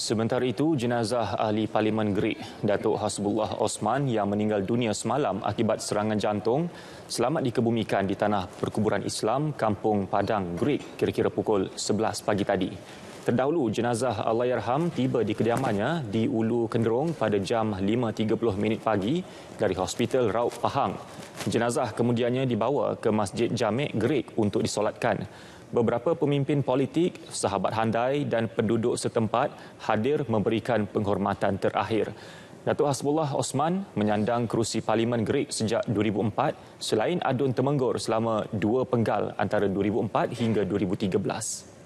Sementara itu, jenazah ahli Parlimen Greek, Datuk Hasbullah Osman yang meninggal dunia semalam akibat serangan jantung, selamat dikebumikan di tanah perkuburan Islam Kampung Padang Greek kira-kira pukul 11 pagi tadi. Terdahulu, jenazah Allahyarham tiba di kediamannya di Ulu Kenderung pada jam 5.30 pagi dari Hospital Rauk Pahang Jenazah kemudiannya dibawa ke Masjid Jamek Greek untuk disolatkan. Beberapa pemimpin politik, sahabat handai dan penduduk setempat hadir memberikan penghormatan terakhir. Datuk Hasbullah Osman menyandang kerusi Parlimen Greek sejak 2004 selain adun temenggor selama dua penggal antara 2004 hingga 2013.